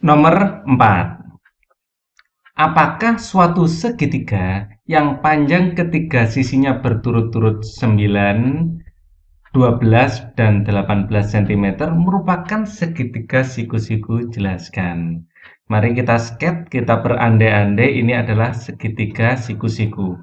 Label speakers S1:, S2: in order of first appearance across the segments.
S1: Nomor 4. Apakah suatu segitiga yang panjang ketiga sisinya berturut-turut 9, 12, dan 18 cm merupakan segitiga siku-siku jelaskan. Mari kita sket, kita berandai-andai ini adalah segitiga siku-siku.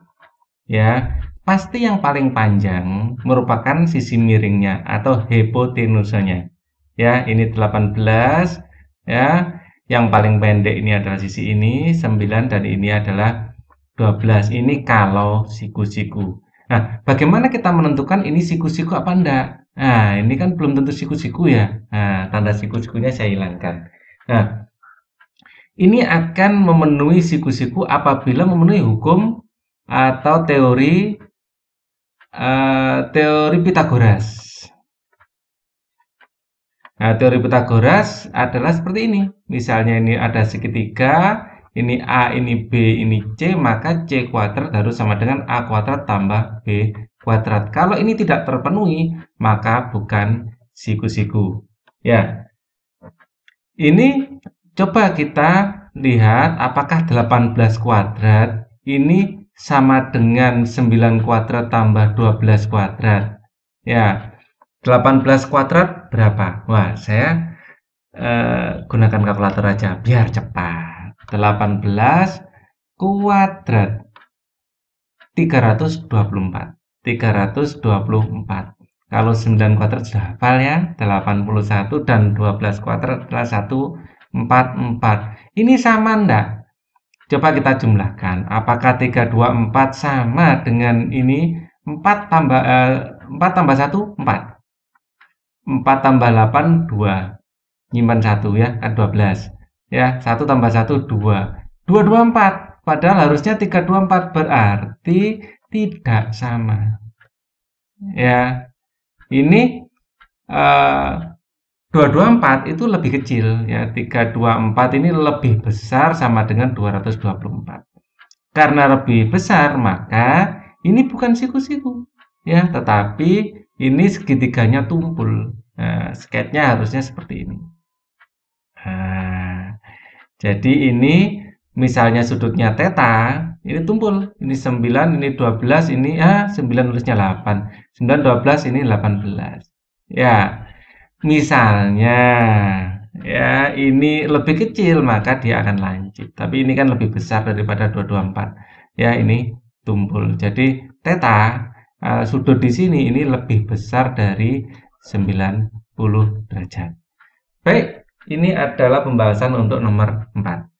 S1: Ya, pasti yang paling panjang merupakan sisi miringnya atau hipotenusanya. Ya, ini 18, ya, yang paling pendek ini adalah sisi ini 9 dan ini adalah 12 ini kalau siku-siku nah bagaimana kita menentukan ini siku-siku apa enggak nah ini kan belum tentu siku-siku ya nah tanda siku-sikunya saya hilangkan nah ini akan memenuhi siku-siku apabila memenuhi hukum atau teori uh, teori Pitagoras Nah, teori Pythagoras adalah seperti ini. Misalnya ini ada segitiga, ini A, ini B, ini C, maka C kuadrat harus sama dengan A kuadrat tambah B kuadrat. Kalau ini tidak terpenuhi, maka bukan siku-siku. Ya, ini coba kita lihat apakah 18 kuadrat ini sama dengan 9 kuadrat tambah 12 kuadrat. Ya, 18 kuadrat berapa? Wah, saya eh, gunakan kalkulator aja biar cepat. 18 kuadrat 324. 324. Kalau 9 kuadrat sudah hafal ya, 81 dan 12 kuadrat adalah 144. Ini sama enggak? Coba kita jumlahkan. Apakah 324 sama dengan ini? 4 tambah eh, 4 tambah 1 4. 4 tambah 8 2 nyimpan 1 ya kan 12 ya 1 tambah 1 2 2, 2, 4. padahal harusnya 3, 2, 4. berarti tidak sama ya ini eh, 4 itu lebih kecil ya 3, 2, 4 ini lebih besar sama dengan 224 karena lebih besar maka ini bukan siku-siku ya tetapi ini segitiganya tumpul sketnya harusnya seperti ini. Nah, jadi ini misalnya sudutnya teta, ini tumpul. Ini 9, ini 12, ini ah 9 nulisnya 8. 9 12 ini 18. Ya. Misalnya ya ini lebih kecil maka dia akan lancip. Tapi ini kan lebih besar daripada 224. Ya, ini tumpul. Jadi teta uh, eh, sudut di sini ini lebih besar dari 90 derajat. Baik, ini adalah pembahasan untuk nomor 4.